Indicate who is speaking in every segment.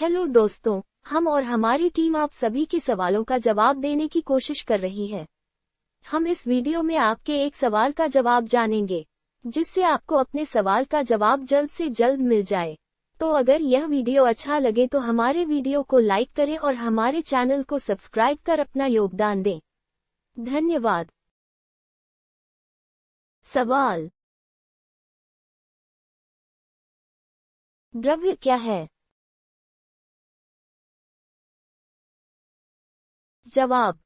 Speaker 1: hello दोस्तों हम और हमारी टीम आप सभी के सवालों का जवाब देने की कोशिश कर रही है हम इस वीडियो में आपके एक सवाल का जवाब जानेंगे जिससे आपको अपने सवाल का जवाब जल्द से जल्द मिल जाए तो अगर यह वीडियो अच्छा लगे तो हमारे वीडियो को लाइक करें और हमारे चैनल को सब्सक्राइब कर अपना योगदान दें धन्यवाद सवाल
Speaker 2: द्रव्य क्या है जवाब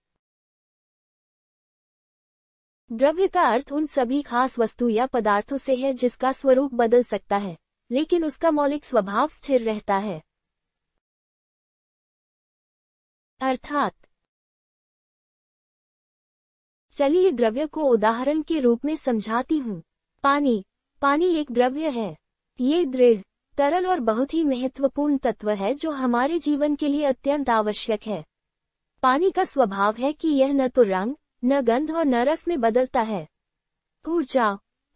Speaker 1: द्रव्य का अर्थ उन सभी खास वस्तु या पदार्थों से है जिसका स्वरूप बदल सकता है लेकिन उसका मौलिक स्वभाव स्थिर रहता है अर्थात चलिए द्रव्य को उदाहरण के रूप में समझाती हूँ पानी पानी एक द्रव्य है ये दृढ़ तरल और बहुत ही महत्वपूर्ण तत्व है जो हमारे जीवन के लिए अत्यंत आवश्यक है पानी का स्वभाव है कि यह न तो रंग न गंध और न रस में बदलता है ऊर्जा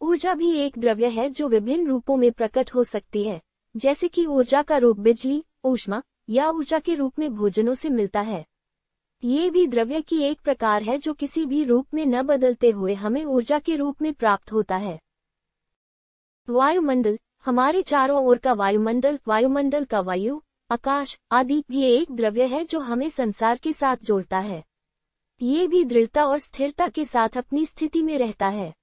Speaker 1: ऊर्जा भी एक द्रव्य है जो विभिन्न रूपों में प्रकट हो सकती है जैसे कि ऊर्जा का रूप बिजली ऊष्मा या ऊर्जा के रूप में भोजनों से मिलता है ये भी द्रव्य की एक प्रकार है जो किसी भी रूप में न बदलते हुए हमें ऊर्जा के रूप में प्राप्त होता है वायुमंडल हमारे चारों ओर का वायुमंडल वायुमंडल का वायु आकाश आदि ये एक द्रव्य है जो हमें संसार के साथ जोड़ता है ये भी दृढ़ता और स्थिरता के साथ अपनी स्थिति में रहता है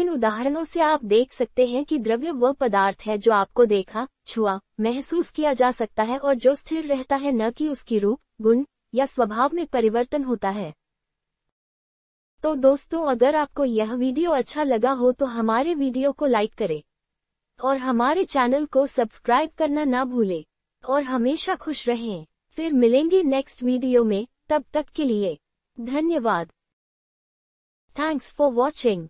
Speaker 1: इन उदाहरणों से आप देख सकते हैं कि द्रव्य वह पदार्थ है जो आपको देखा छुआ महसूस किया जा सकता है और जो स्थिर रहता है न कि उसकी रूप गुण या स्वभाव में परिवर्तन होता है तो दोस्तों अगर आपको यह वीडियो अच्छा लगा हो तो हमारे वीडियो को लाइक करें और हमारे चैनल को सब्सक्राइब करना ना भूलें और हमेशा खुश रहें फिर मिलेंगे नेक्स्ट वीडियो में तब तक के लिए धन्यवाद थैंक्स फॉर वॉचिंग